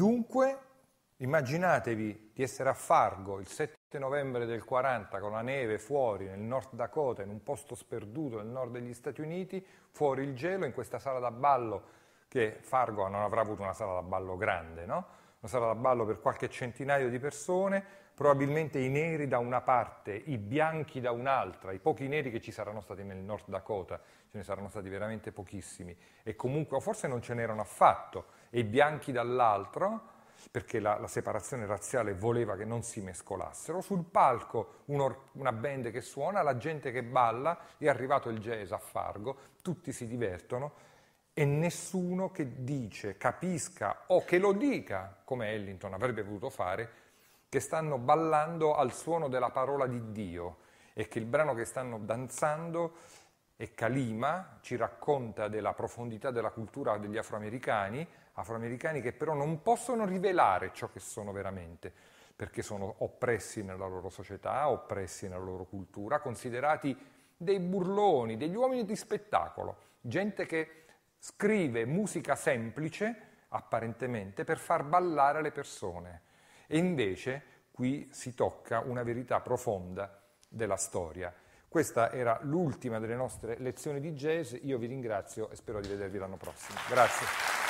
Dunque, immaginatevi di essere a Fargo il 7 novembre del 40 con la neve fuori nel North Dakota, in un posto sperduto nel nord degli Stati Uniti, fuori il gelo in questa sala da ballo che Fargo non avrà avuto una sala da ballo grande, no? sarà da ballo per qualche centinaio di persone, probabilmente i neri da una parte, i bianchi da un'altra, i pochi neri che ci saranno stati nel North Dakota, ce ne saranno stati veramente pochissimi, e comunque, forse non ce n'erano affatto, e i bianchi dall'altro, perché la, la, separazione razziale voleva che non si mescolassero. Sul palco un una band che suona, la gente che balla, è arrivato il jazz a Fargo, tutti si divertono e nessuno che dice, capisca o che lo dica, come Ellington avrebbe voluto fare, che stanno ballando al suono della parola di Dio e che il brano che stanno danzando è Kalima, ci racconta della profondità della cultura degli afroamericani, afroamericani che però non possono rivelare ciò che sono veramente, perché sono oppressi nella loro società, oppressi nella loro cultura, considerati dei burloni, degli uomini di spettacolo, gente che scrive musica semplice, apparentemente, per far ballare le persone. E invece qui si tocca una verità profonda della storia. Questa era l'ultima delle nostre lezioni di jazz, io vi ringrazio e spero di vedervi l'anno prossimo. Grazie.